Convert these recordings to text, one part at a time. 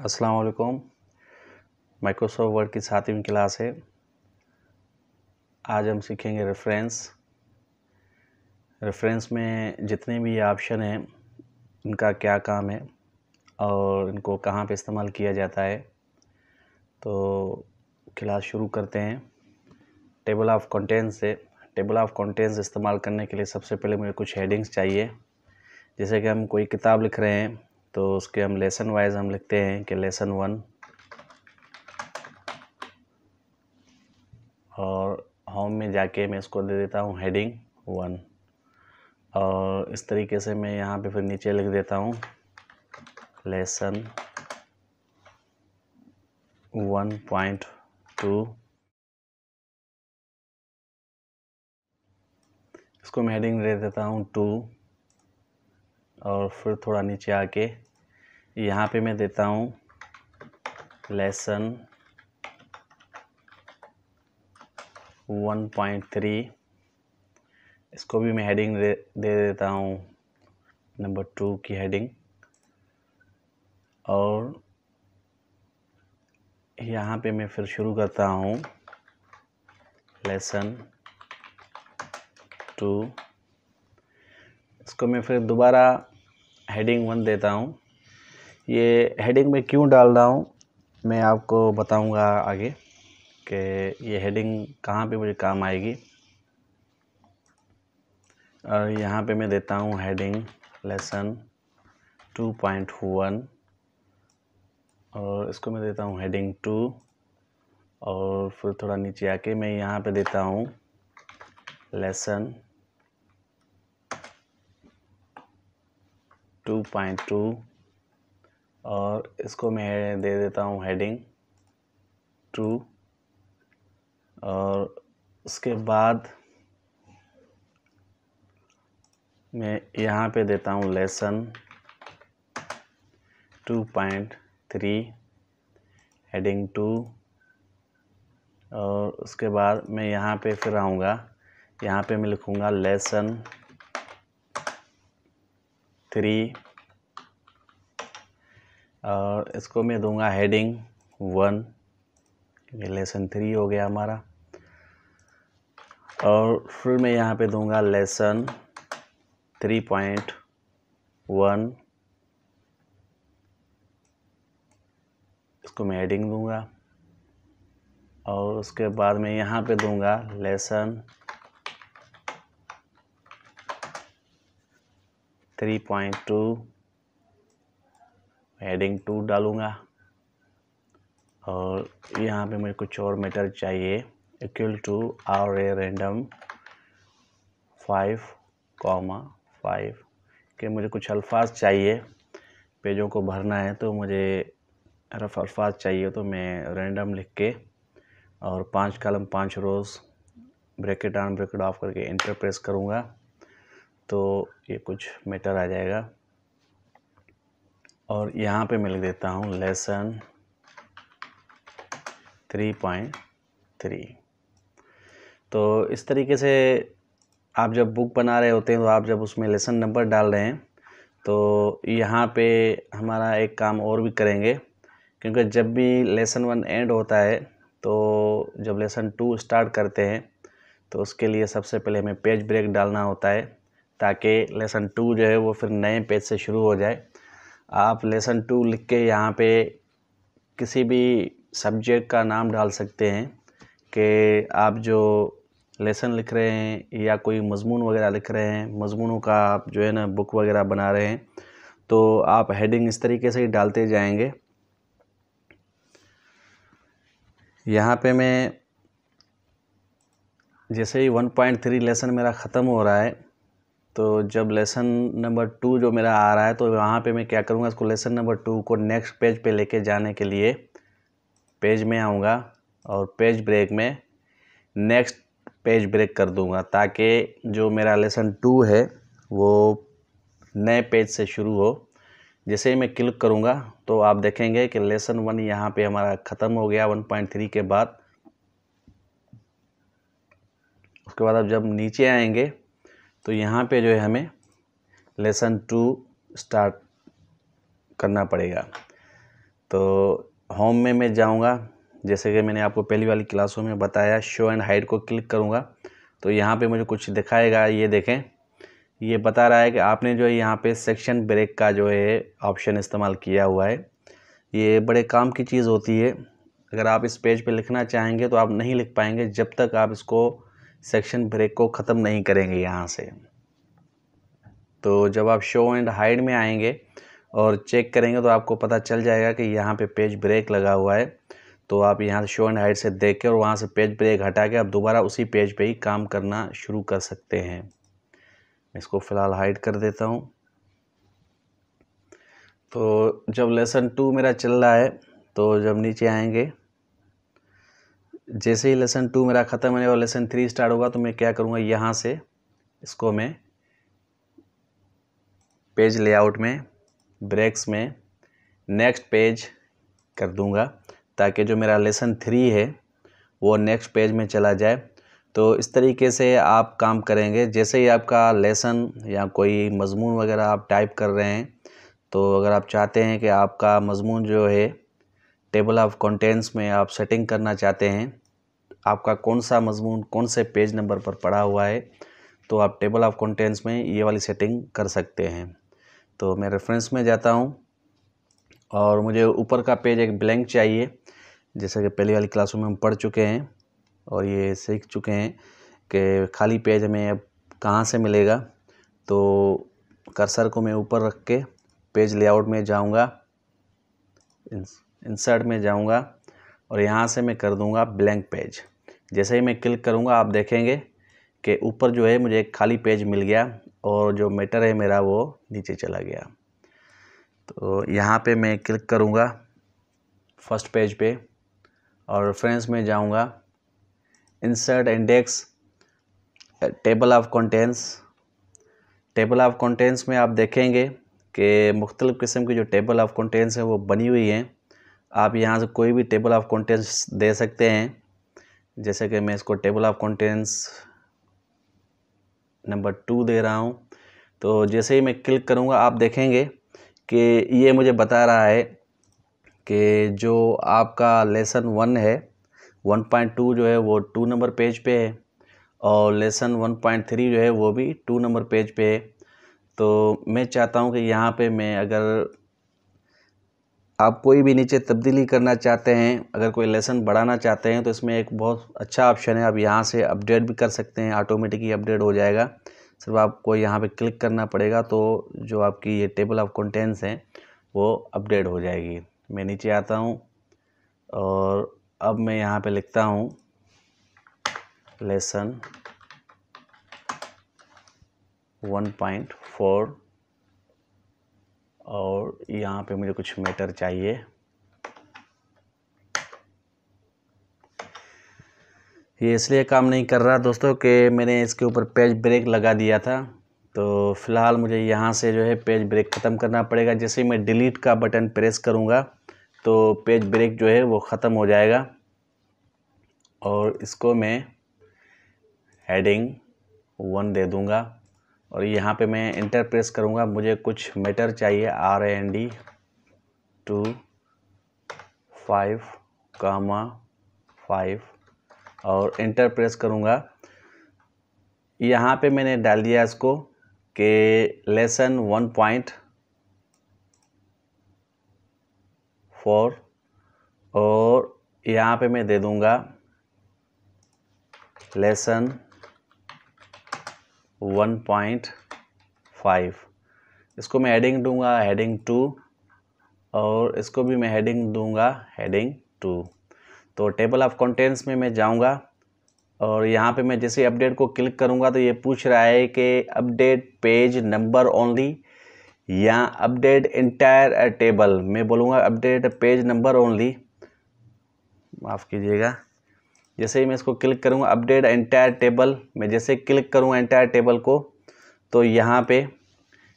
अस्सलाम वालेकुम Microsoft word की सातवीं क्लास है आज हम सीखेंगे रेफरेंस रेफरेंस में जितने भी ऑप्शन हैं इनका क्या काम है और इनको कहाँ पे इस्तेमाल किया जाता है तो क्लास शुरू करते हैं टेबल ऑफ़ कंटेंट्स से टेबल ऑफ़ कंटेंट्स इस्तेमाल करने के लिए सबसे पहले मुझे कुछ हेडिंग्स चाहिए जैसे कि हम कोई किताब लिख रहे हैं तो उसके हम लेसन वाइज हम लिखते हैं कि लेसन वन और होम में जाके मैं इसको दे देता हूँ हेडिंग वन और इस तरीके से मैं यहाँ पे फिर नीचे लिख देता हूँ लेसन वन पॉइंट टू इसको मैं हेडिंग दे देता हूँ टू और फिर थोड़ा नीचे आके यहाँ पे मैं देता हूँ लेसन 1.3 इसको भी मैं हेडिंग दे, दे देता हूँ नंबर टू की हेडिंग और यहाँ पे मैं फिर शुरू करता हूँ लेसन टू इसको मैं फिर दोबारा हेडिंग वन देता हूँ ये हेडिंग में क्यों डाल रहा हूँ मैं आपको बताऊँगा आगे कि ये हेडिंग कहाँ पे मुझे काम आएगी और यहाँ पे मैं देता हूँ heading lesson two point one और इसको मैं देता हूँ हेडिंग टू और फिर थोड़ा नीचे आके मैं यहाँ पे देता हूँ लेसन टू पॉइंट टू और इसको मैं दे देता हूँ हेडिंग टू और उसके बाद मैं यहाँ पे देता हूँ lesson two point three heading two और उसके बाद मैं यहाँ पे फिर आऊँगा यहाँ पे मैं लिखूँगा लेसन थ्री और इसको मैं दूंगा हेडिंग वन लेसन थ्री हो गया हमारा और फिर मैं यहाँ पे दूंगा लेसन थ्री पॉइंट वन इसको मैं हेडिंग दूंगा और उसके बाद मैं यहाँ पे दूंगा lesson three point two heading two डालूँगा और यहाँ पे मुझे कुछ और मीटर चाहिए equal to R A random five comma five के मुझे कुछ अल्फाज चाहिए पेजों को भरना है तो मुझे रफ अल्फाज चाहिए तो मैं रेंडम लिख के और पांच कलम पांच रोज़ ब्रैकेट ऑन ब्रैकेट ऑफ करके इंटरप्रेस करूँगा तो ये कुछ मैटर आ जाएगा और यहाँ पे मैं लिख देता हूँ लेसन थ्री पॉइंट थ्री तो इस तरीके से आप जब बुक बना रहे होते हैं तो आप जब उसमें लेसन नंबर डाल रहे हैं तो यहाँ पे हमारा एक काम और भी करेंगे क्योंकि जब भी लेसन वन एंड होता है तो जब लेसन टू स्टार्ट करते हैं तो उसके लिए सबसे पहले हमें पेज ब्रेक डालना होता है ताकि लेसन टू जो है वो फिर नए पेज से शुरू हो जाए आप लेसन टू लिख के यहाँ पे किसी भी सब्जेक्ट का नाम डाल सकते हैं कि आप जो लेसन लिख रहे हैं या कोई मजमून वगैरह लिख रहे हैं मजमूनों का आप जो है ना बुक वगैरह बना रहे हैं तो आप हेडिंग इस तरीके से ही डालते जाएंगे यहाँ पे मैं जैसे ही 1.3 लेसन मेरा ख़त्म हो रहा है तो जब लेसन नंबर टू जो मेरा आ रहा है तो वहाँ पे मैं क्या करूँगा इसको लेसन नंबर टू को नेक्स्ट पेज पे लेके जाने के लिए पेज में आऊँगा और पेज ब्रेक में नेक्स्ट पेज ब्रेक कर दूँगा ताकि जो मेरा लेसन टू है वो नए पेज से शुरू हो जैसे ही मैं क्लिक करूँगा तो आप देखेंगे कि लेसन वन यहाँ पर हमारा ख़त्म हो गया वन पॉइंट थ्री के बाद उसके बाद आप जब नीचे आएँगे तो यहाँ पे जो है हमें लेसन टू स्टार्ट करना पड़ेगा तो होम में मैं जाऊँगा जैसे कि मैंने आपको पहली वाली क्लासों में बताया शो एंड हाइड को क्लिक करूँगा तो यहाँ पे मुझे कुछ दिखाएगा ये देखें ये बता रहा है कि आपने जो है यहाँ पे सेक्शन ब्रेक का जो है ऑप्शन इस्तेमाल किया हुआ है ये बड़े काम की चीज़ होती है अगर आप इस पेज पे लिखना चाहेंगे तो आप नहीं लिख पाएंगे जब तक आप इसको सेक्शन ब्रेक को ख़त्म नहीं करेंगे यहाँ से तो जब आप शो एंड हाइड में आएंगे और चेक करेंगे तो आपको पता चल जाएगा कि यहाँ पे पेज ब्रेक लगा हुआ है तो आप यहाँ शो एंड हाइड से देख के और वहाँ से पेज ब्रेक हटा के आप दोबारा उसी पेज पे ही काम करना शुरू कर सकते हैं इसको फ़िलहाल हाइड कर देता हूँ तो जब लेसन टू मेरा चल रहा है तो जब नीचे आएंगे जैसे ही लेसन टू मेरा ख़त्म होने और लेसन थ्री स्टार्ट होगा तो मैं क्या करूँगा यहाँ से इसको मैं पेज लेआउट में ब्रेक्स में नेक्स्ट पेज कर दूँगा ताकि जो मेरा लेसन थ्री है वो नेक्स्ट पेज में चला जाए तो इस तरीके से आप काम करेंगे जैसे ही आपका लेसन या कोई मजमून वगैरह आप टाइप कर रहे हैं तो अगर आप चाहते हैं कि आपका मजमून जो है टेबल ऑफ कंटेंट्स में आप सेटिंग करना चाहते हैं आपका कौन सा मजमून कौन से पेज नंबर पर पड़ा हुआ है तो आप टेबल ऑफ कंटेंट्स में ये वाली सेटिंग कर सकते हैं तो मैं रेफरेंस में जाता हूँ और मुझे ऊपर का पेज एक ब्लैंक चाहिए जैसा कि पहली वाली क्लासों में हम पढ़ चुके हैं और ये सीख चुके हैं कि खाली पेज हमें अब कहाँ से मिलेगा तो कर्सर को मैं ऊपर रख के पेज लेआउट में जाऊँगा इंसर्ट में जाऊंगा और यहाँ से मैं कर दूंगा ब्लैंक पेज जैसे ही मैं क्लिक करूँगा आप देखेंगे कि ऊपर जो है मुझे एक खाली पेज मिल गया और जो मेटर है मेरा वो नीचे चला गया तो यहाँ पे मैं क्लिक करूँगा फर्स्ट पेज पे और फ्रेंड्स में जाऊँगा insert index table of contents table of contents में आप देखेंगे कि मुख्तलिफ़ किस्म की जो टेबल ऑफ कंटेंट्स हैं वो बनी हुई हैं आप यहाँ से कोई भी टेबल ऑफ कंटेंट्स दे सकते हैं जैसे कि मैं इसको table of contents number two दे रहा हूँ तो जैसे ही मैं क्लिक करूँगा आप देखेंगे कि ये मुझे बता रहा है कि जो आपका लेसन वन है वन पॉइंट टू जो है वो टू नंबर पेज पे है और लेसन वन पॉइंट थ्री जो है वो भी टू नंबर पेज पे है तो मैं चाहता हूँ कि यहाँ पे मैं अगर आप कोई भी नीचे तब्दीली करना चाहते हैं अगर कोई लेसन बढ़ाना चाहते हैं तो इसमें एक बहुत अच्छा ऑप्शन है आप यहाँ से अपडेट भी कर सकते हैं ऑटोमेटिकली अपडेट हो जाएगा सिर्फ आपको यहाँ पे क्लिक करना पड़ेगा तो जो आपकी ये टेबल ऑफ कंटेंट्स हैं वो अपडेट हो जाएगी मैं नीचे आता हूँ और अब मैं यहाँ पे लिखता हूँ लेसन फोर और यहाँ पे मुझे कुछ मैटर चाहिए ये इसलिए काम नहीं कर रहा दोस्तों कि मैंने इसके ऊपर पेज ब्रेक लगा दिया था तो फ़िलहाल मुझे यहाँ से जो है पेज ब्रेक ख़त्म करना पड़ेगा जैसे ही मैं डिलीट का बटन प्रेस करूँगा तो पेज ब्रेक जो है वो ख़त्म हो जाएगा और इसको मैं हेडिंग वन दे दूँगा और यहाँ पे मैं इंटर प्रेस करूँगा मुझे कुछ मेटर चाहिए R N D two five comma five और इंटर प्रेस करूँगा यहाँ पे मैंने डाल दिया इसको कि लेसन वन पॉइंट फोर और यहाँ पे मैं दे दूँगा लेसन वन पॉइंट फाइव इसको मैं हेडिंग दूंगा हेडिंग टू और इसको भी मैं हेडिंग दूंगा हेडिंग टू तो टेबल ऑफ कंटेंट्स में मैं जाऊंगा और यहाँ पे मैं जैसे अपडेट को क्लिक करूँगा तो ये पूछ रहा है कि अपडेट पेज नंबर ओनली या अपडेट इंटायर टेबल मैं बोलूँगा अपडेट पेज नंबर ओनली माफ़ कीजिएगा जैसे ही मैं इसको क्लिक करूँगा अपडेट एंटायर टेबल मैं जैसे क्लिक करूँगा एंटायर टेबल को तो यहाँ पे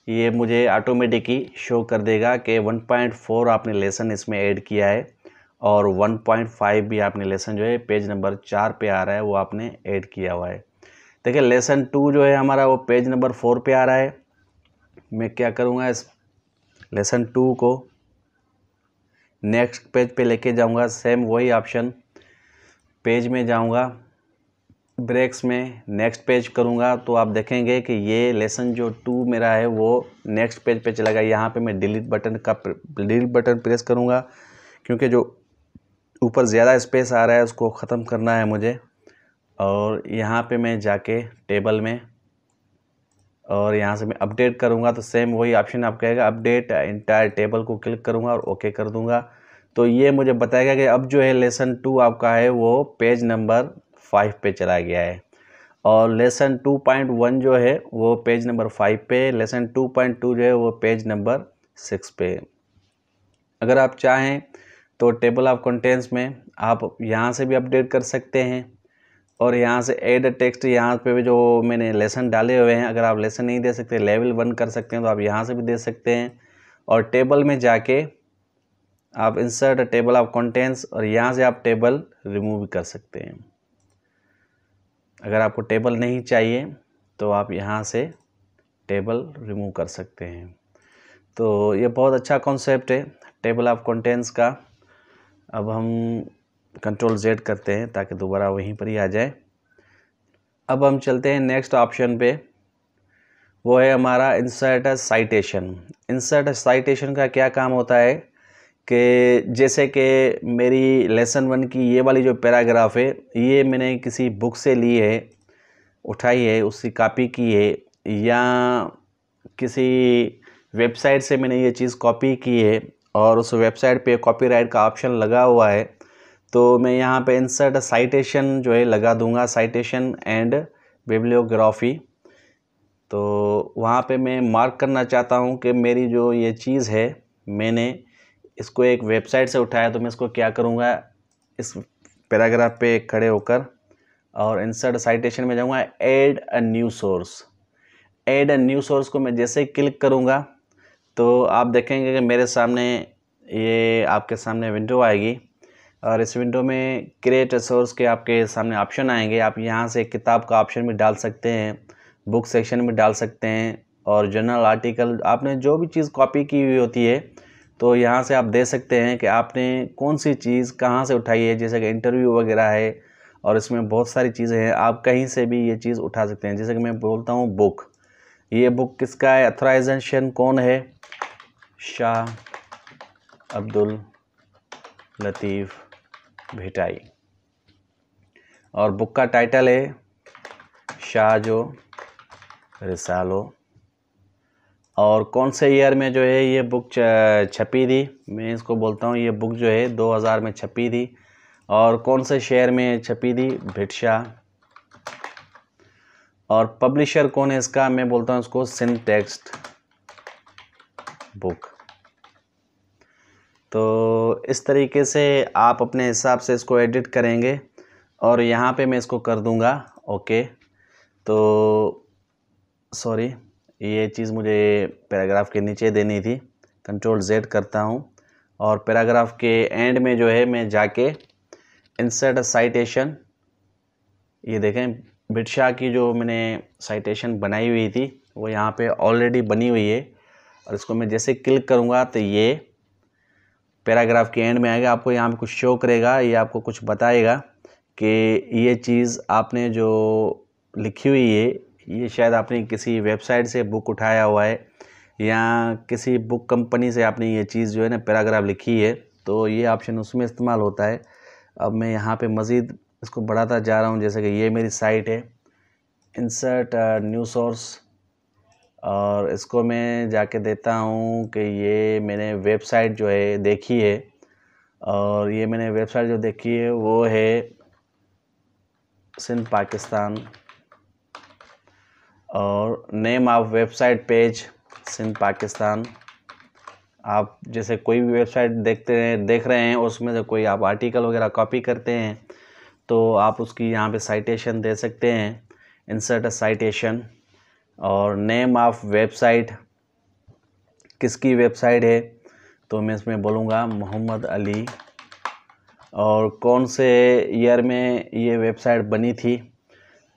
ये मुझे ही शो कर देगा कि 1.4 आपने लेसन इसमें ऐड किया है और 1.5 भी आपने लेसन जो है पेज नंबर चार पे आ रहा है वो आपने ऐड किया हुआ है देखिए लेसन टू जो है हमारा वो पेज नंबर फोर पे आ रहा है मैं क्या करूँगा इस लेसन टू को नेक्स्ट पेज पे लेके जाऊँगा सेम वही ऑप्शन पेज में जाऊंगा ब्रेक्स में नेक्स्ट पेज करूंगा तो आप देखेंगे कि ये लेसन जो टू मेरा है वो नेक्स्ट पेज पे चला गया यहाँ पे मैं डिलीट बटन का डिलीट बटन प्रेस करूँगा क्योंकि जो ऊपर ज़्यादा स्पेस आ रहा है उसको ख़त्म करना है मुझे और यहाँ पे मैं जाके टेबल में और यहाँ से मैं अपडेट करूँगा तो सेम वही ऑप्शन आप कहेगा अपडेट इंटायर टेबल को क्लिक करूँगा और ओके कर दूँगा तो ये मुझे बताएगा कि अब जो है लेसन टू आपका है वो पेज नंबर फाइव पे चला गया है और लेसन टू पॉइंट वन जो है वो पेज नंबर फाइव पे लेसन टू पॉइंट टू जो है वो पेज नंबर सिक्स पे अगर आप चाहें तो टेबल ऑफ कंटेंट्स में आप यहाँ से भी अपडेट कर सकते हैं और यहाँ से एड टेक्स्ट यहाँ पे भी जो मैंने लेसन डाले हुए हैं अगर आप लेसन नहीं दे सकते लेवल वन कर सकते हैं तो आप यहाँ से भी दे सकते हैं और टेबल में जाके आप इंसर्ट टेबल ऑफ कंटेंट्स और यहाँ से आप टेबल रिमूव कर सकते हैं अगर आपको टेबल नहीं चाहिए तो आप यहाँ से टेबल रिमूव कर सकते हैं तो ये बहुत अच्छा कॉन्सेप्ट है टेबल ऑफ कंटेंट्स का अब हम कंट्रोल जेड करते हैं ताकि दोबारा वहीं पर ही आ जाए अब हम चलते हैं नेक्स्ट ऑप्शन पे वो है हमारा इंसर्ट साइटेशन इंसर्ट साइटेशन का क्या काम होता है कि जैसे कि मेरी लेसन वन की ये वाली जो पैराग्राफ है ये मैंने किसी बुक से ली है उठाई है उसकी कॉपी की है या किसी वेबसाइट से मैंने ये चीज़ कॉपी की है और उस वेबसाइट पे कॉपीराइट का ऑप्शन लगा हुआ है तो मैं यहाँ पे इंसर्ट साइटेशन जो है लगा दूँगा साइटेशन एंड बिब्लियोग्राफी तो वहाँ पे मैं मार्क करना चाहता हूँ कि मेरी जो ये चीज़ है मैंने इसको एक वेबसाइट से उठाया तो मैं इसको क्या करूँगा इस पैराग्राफ पे खड़े होकर और इंसर्ट साइटेशन में जाऊँगा add a new source add a new source को मैं जैसे क्लिक करूँगा तो आप देखेंगे कि मेरे सामने ये आपके सामने विंडो आएगी और इस विंडो में क्रिएट अ सोर्स के आपके सामने ऑप्शन आएंगे आप यहाँ से किताब का ऑप्शन भी डाल सकते हैं बुक सेक्शन में डाल सकते हैं और जनरल आर्टिकल आपने जो भी चीज़ कॉपी की हुई होती है तो यहाँ से आप दे सकते हैं कि आपने कौन सी चीज़ कहाँ से उठाई है जैसे कि इंटरव्यू वगैरह है और इसमें बहुत सारी चीज़ें हैं आप कहीं से भी ये चीज़ उठा सकते हैं जैसे कि मैं बोलता हूँ बुक ये बुक किसका है अथराइजेशन कौन है शाह अब्दुल लतीफ़ भिटाई और बुक का टाइटल है शाह जो रिसालो और कौन से ईयर में जो है ये बुक छपी थी मैं इसको बोलता हूँ ये बुक जो है 2000 में छपी थी और कौन से शहर में छपी थी भिटशा और पब्लिशर कौन है इसका मैं बोलता हूँ इसको सिंध टेक्स्ट बुक तो इस तरीके से आप अपने हिसाब से इसको एडिट करेंगे और यहाँ पे मैं इसको कर दूँगा ओके तो सॉरी ये चीज़ मुझे पैराग्राफ के नीचे देनी थी कंट्रोल जेड करता हूँ और पैराग्राफ के एंड में जो है मैं जाके इंसर्ट साइटेशन ये देखें बिरशा की जो मैंने साइटेशन बनाई हुई थी वो यहाँ पे ऑलरेडी बनी हुई है और इसको मैं जैसे क्लिक करूँगा तो ये पैराग्राफ के एंड में आएगा आपको यहाँ पे कुछ शो करेगा ये आपको कुछ बताएगा कि ये चीज़ आपने जो लिखी हुई है ये शायद आपने किसी वेबसाइट से बुक उठाया हुआ है या किसी बुक कंपनी से आपने ये चीज़ जो है ना पैराग्राफ लिखी है तो ये ऑप्शन उसमें इस्तेमाल होता है अब मैं यहाँ पे मज़ीद इसको बढ़ाता जा रहा हूँ जैसे कि ये मेरी साइट है इंसर्ट न्यू सोर्स और इसको मैं जाके देता हूँ कि ये मैंने वेबसाइट जो है देखी है और ये मैंने वेबसाइट जो देखी है वो है सिंध पाकिस्तान और name of website page Sindh Pakistan आप जैसे कोई भी वेबसाइट देखते हैं देख रहे हैं उसमें से कोई आप आर्टिकल वगैरह कॉपी करते हैं तो आप उसकी यहाँ पे साइटेशन दे सकते हैं इंसर्ट अ साइटेशन और नेम ऑफ वेबसाइट किसकी वेबसाइट है तो मैं इसमें बोलूँगा मोहम्मद अली और कौन से ईयर में ये वेबसाइट बनी थी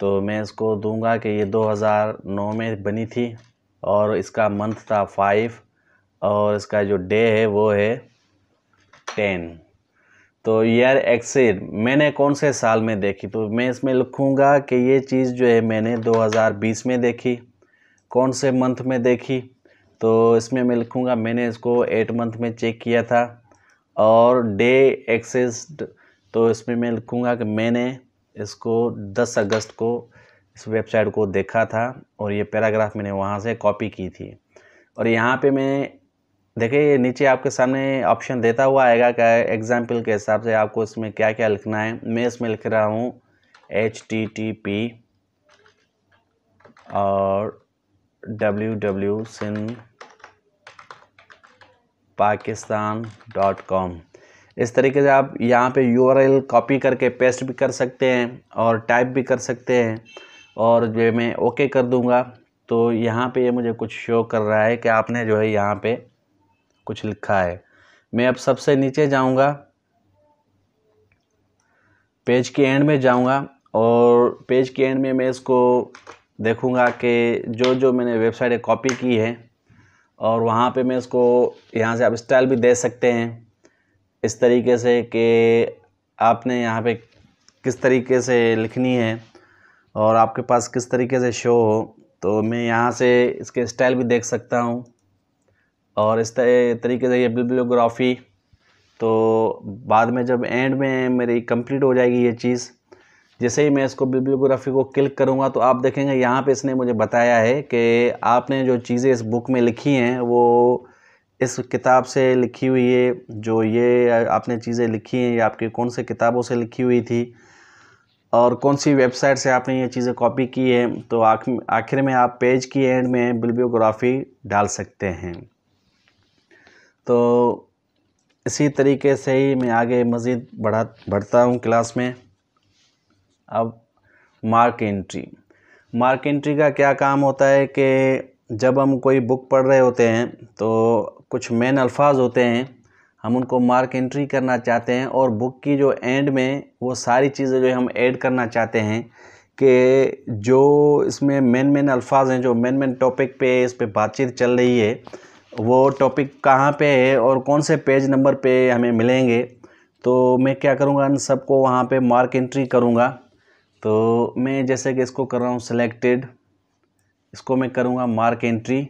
तो मैं इसको दूंगा कि ये 2009 में बनी थी और इसका मंथ था फाइव और इसका जो डे है वो है टेन तो यार एक्सेड मैंने कौन से साल में देखी तो मैं इसमें लिखूँगा कि ये चीज़ जो है मैंने 2020 में देखी कौन से मंथ में देखी तो इसमें मैं लिखूँगा मैंने इसको एट मंथ में चेक किया था और डे एक्सेस्ड तो इसमें मैं लिखूँगा कि मैंने इसको 10 अगस्त को इस वेबसाइट को देखा था और ये पैराग्राफ मैंने वहाँ से कॉपी की थी और यहाँ पे मैं देखिए नीचे आपके सामने ऑप्शन देता हुआ आएगा क्या एग्जाम्पल के हिसाब से आपको इसमें क्या क्या लिखना है मैं इसमें लिख रहा हूँ एच टी टी पी और W W Sindh Pakistan dot com इस तरीके से आप यहाँ पे यू कॉपी करके पेस्ट भी कर सकते हैं और टाइप भी कर सकते हैं और जो मैं ओके कर दूँगा तो यहाँ पे ये मुझे कुछ शो कर रहा है कि आपने जो है यहाँ पे कुछ लिखा है मैं अब सबसे नीचे जाऊँगा पेज के एंड में जाऊँगा और पेज के एंड में मैं इसको देखूँगा कि जो जो मैंने वेबसाइट कॉपी की है और वहाँ पे मैं इसको यहाँ से आप स्टाइल भी दे सकते हैं इस तरीके से कि आपने यहाँ पे किस तरीके से लिखनी है और आपके पास किस तरीके से शो हो तो मैं यहाँ से इसके स्टाइल भी देख सकता हूँ और इस तरीके से ये बिब्लियोग्राफी तो बाद में जब एंड में मेरी कंप्लीट हो जाएगी ये चीज़ जैसे ही मैं इसको बिब्लियोग्राफी को क्लिक करूँगा तो आप देखेंगे यहाँ पे इसने मुझे बताया है कि आपने जो चीज़ें इस बुक में लिखी हैं वो इस किताब से लिखी हुई है जो ये आपने चीज़ें लिखी हैं ये आपकी कौन से किताबों से लिखी हुई थी और कौन सी वेबसाइट से आपने ये चीज़ें कॉपी की है तो आखिर में आप पेज की एंड में बिलबियोग्राफ़ी डाल सकते हैं तो इसी तरीके से ही मैं आगे मज़ीद बढ़ा बढ़ता हूँ क्लास में अब मार्क एंट्री मार्क एंट्री का क्या काम होता है कि जब हम कोई बुक पढ़ रहे होते हैं तो कुछ मेन अल्फाज होते हैं हम उनको मार्क एंट्री करना चाहते हैं और बुक की जो एंड में वो सारी चीज़ें जो हम ऐड करना चाहते हैं कि जो इसमें मेन मेन अल्फाज हैं जो मेन मेन टॉपिक पे इस पर बातचीत चल रही है वो टॉपिक कहाँ पे है और कौन से पेज नंबर पे हमें मिलेंगे तो मैं क्या करूँगा इन सबको वहाँ पे मार्क एंट्री करूँगा तो मैं जैसे कि इसको कर रहा हूँ सेलेक्टेड इसको मैं करूँगा मार्क एंट्री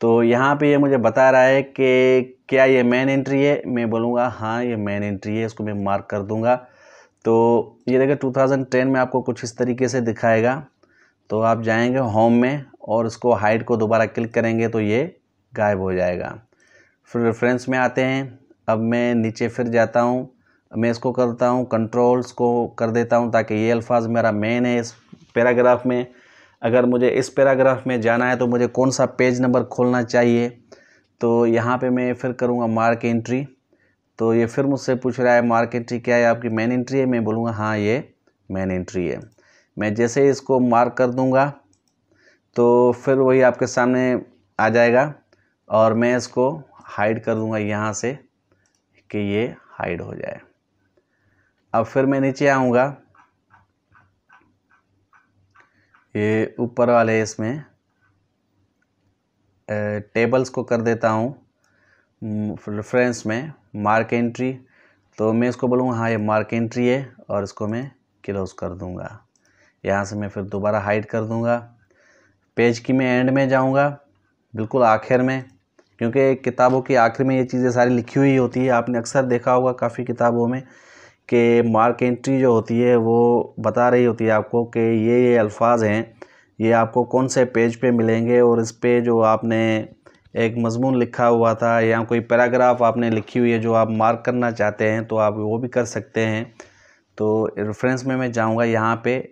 तो यहाँ पे ये मुझे बता रहा है कि क्या ये मेन एंट्री है मैं बोलूँगा हाँ ये मेन एंट्री है इसको मैं मार्क कर दूँगा तो ये देखिए 2010 में आपको कुछ इस तरीके से दिखाएगा तो आप जाएंगे होम में और इसको हाइट को दोबारा क्लिक करेंगे तो ये गायब हो जाएगा फिर रेफरेंस में आते हैं अब मैं नीचे फिर जाता हूँ मैं इसको करता हूँ कंट्रोल्स को कर देता हूँ ताकि ये अल्फाज मेरा मेन है इस पैराग्राफ में अगर मुझे इस पैराग्राफ में जाना है तो मुझे कौन सा पेज नंबर खोलना चाहिए तो यहाँ पे मैं फिर करूँगा मार्क एंट्री तो ये फिर मुझसे पूछ रहा है मार्क एंट्री क्या है आपकी मैन एंट्री है मैं बोलूँगा हाँ ये मैन एंट्री है मैं जैसे ही इसको मार्क कर दूँगा तो फिर वही आपके सामने आ जाएगा और मैं इसको हाइड कर दूँगा यहाँ से कि ये हाइड हो जाए अब फिर मैं नीचे आऊँगा ये ऊपर वाले इसमें टेबल्स को कर देता हूँ रेफरेंस में मार्क एंट्री तो मैं इसको बोलूँगा हाँ ये मार्क एंट्री है और इसको मैं क्लोज कर दूँगा यहाँ से मैं फिर दोबारा हाइड कर दूँगा पेज की मैं एंड में जाऊँगा बिल्कुल आखिर में क्योंकि किताबों की आखिर में ये चीज़ें सारी लिखी हुई होती है आपने अक्सर देखा होगा काफ़ी किताबों में के मार्क एंट्री जो होती है वो बता रही होती है आपको कि ये ये अल्फाज हैं ये आपको कौन से पेज पे मिलेंगे और इस पे जो आपने एक मजमून लिखा हुआ था या कोई पैराग्राफ आपने लिखी हुई है जो आप मार्क करना चाहते हैं तो आप वो भी कर सकते हैं तो रेफरेंस में मैं जाऊँगा यहाँ पर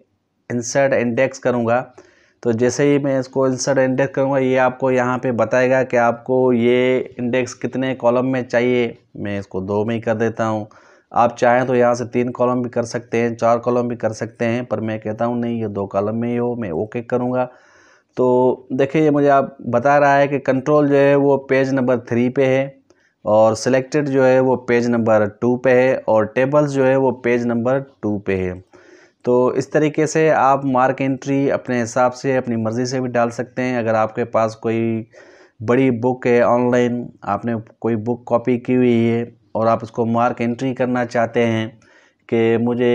इंसर्ट इंडेक्स करूँगा तो जैसे ही मैं इसको इंसर्ट इंडेक्स करूँगा ये आपको यहाँ पे बताएगा कि आपको ये इंडेक्स कितने कॉलम में चाहिए मैं इसको दो में ही कर देता हूँ आप चाहें तो यहाँ से तीन कॉलम भी कर सकते हैं चार कॉलम भी कर सकते हैं पर मैं कहता हूँ नहीं ये दो कॉलम में ही हो मैं ओके करूँगा तो देखिए ये मुझे आप बता रहा है कि कंट्रोल जो है वो पेज नंबर थ्री पे है और सिलेक्टेड जो है वो पेज नंबर टू पे है और टेबल्स जो है वो पेज नंबर टू पे है तो इस तरीके से आप मार्क एंट्री अपने हिसाब से अपनी मर्ज़ी से भी डाल सकते हैं अगर आपके पास कोई बड़ी बुक है ऑनलाइन आपने कोई बुक कॉपी की हुई है और आप उसको मार्क एंट्री करना चाहते हैं कि मुझे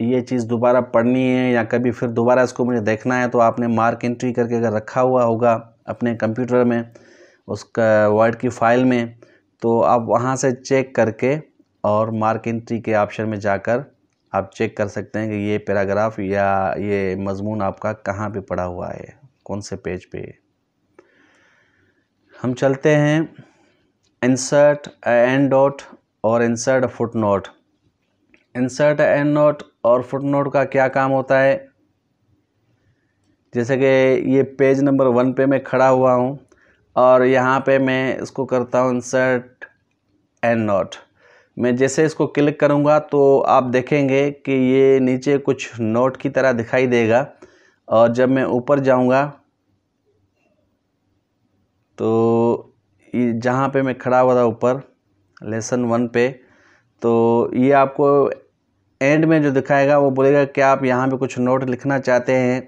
ये चीज़ दोबारा पढ़नी है या कभी फिर दोबारा इसको मुझे देखना है तो आपने मार्क एंट्री करके अगर रखा हुआ होगा अपने कंप्यूटर में उसका वर्ड की फ़ाइल में तो आप वहाँ से चेक करके और मार्क एंट्री के ऑप्शन में जाकर आप चेक कर सकते हैं कि ये पैराग्राफ या ये मज़मून आपका कहाँ पे पड़ा हुआ है कौन से पेज पे हम चलते हैं इंसर्ट एंड डॉट और insert footnote insert endnote और फुट नोट का क्या काम होता है जैसे कि ये पेज नंबर वन पे मैं खड़ा हुआ हूँ और यहाँ पे मैं इसको करता हूँ इंसर्ट एंड नोट मैं जैसे इसको क्लिक करूँगा तो आप देखेंगे कि ये नीचे कुछ नोट की तरह दिखाई देगा और जब मैं ऊपर जाऊँगा तो जहाँ पे मैं खड़ा हुआ था ऊपर लेसन वन पे तो ये आपको एंड में जो दिखाएगा वो बोलेगा क्या आप यहाँ पे कुछ नोट लिखना चाहते हैं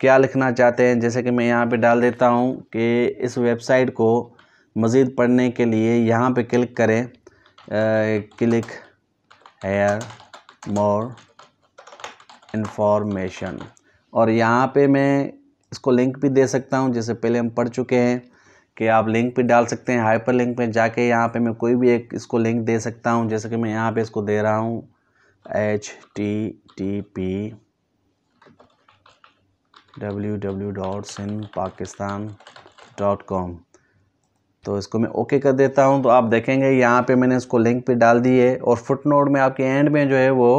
क्या लिखना चाहते हैं जैसे कि मैं यहाँ पे डाल देता हूँ कि इस वेबसाइट को मज़ीद पढ़ने के लिए यहाँ पे क्लिक करें आ, क्लिक हेयर मोर इन्फॉर्मेशन और यहाँ पे मैं इसको लिंक भी दे सकता हूँ जैसे पहले हम पढ़ चुके हैं कि आप लिंक भी डाल सकते हैं हाइपर लिंक पर जाके यहाँ पे मैं कोई भी एक इसको लिंक दे सकता हूँ जैसे कि मैं यहाँ पे इसको दे रहा हूँ H T T P W W dot Sindh Pakistan dot com तो इसको मैं ओके कर देता हूँ तो आप देखेंगे यहाँ पे मैंने इसको लिंक पे डाल दी है और फुट नोट में आपके एंड में जो है वो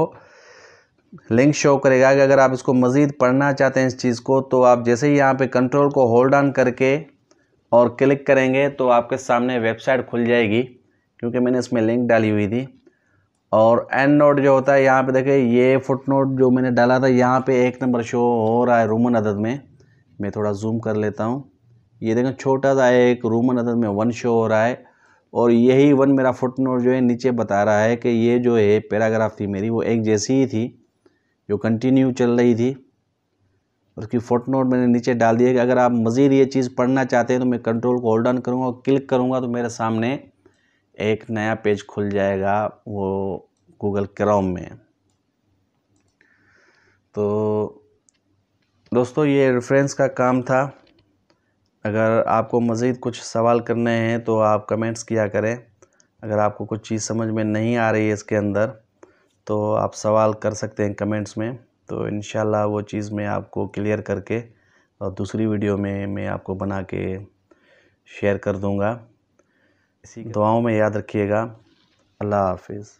लिंक शो करेगा कि अगर आप इसको मज़ीद पढ़ना चाहते हैं इस चीज़ को तो आप जैसे ही यहाँ पे कंट्रोल को होल्ड ऑन करके और क्लिक करेंगे तो आपके सामने वेबसाइट खुल जाएगी क्योंकि मैंने इसमें लिंक डाली हुई थी और एंड नोट जो होता है यहाँ पे देखें ये फुट नोट जो मैंने डाला था यहाँ पे एक नंबर शो हो रहा है रोमन अदद में मैं थोड़ा जूम कर लेता हूँ ये देखें छोटा सा एक रोमन अदद में वन शो हो रहा है और यही वन मेरा फुट नोट जो है नीचे बता रहा है कि ये जो है पैराग्राफ थी मेरी वो एक जैसी ही थी जो कंटिन्यू चल रही थी उसकी फोट नोट मैंने नीचे डाल दिया कि अगर आप मज़ीद ये चीज़ पढ़ना चाहते हैं तो मैं कंट्रोल को होल्ड ऑन करूँगा और क्लिक करूँगा तो मेरे सामने एक नया पेज खुल जाएगा वो गूगल क्रोम में तो दोस्तों ये रेफरेंस का काम था अगर आपको मज़ीद कुछ सवाल करने हैं तो आप कमेंट्स किया करें अगर आपको कुछ चीज़ समझ में नहीं आ रही है इसके अंदर तो आप सवाल कर सकते हैं कमेंट्स में तो इन वो चीज़ मैं आपको क्लियर करके और दूसरी वीडियो में मैं आपको बना के शेयर कर दूँगा इसी दुआओं में याद रखिएगा अल्लाह हाफिज़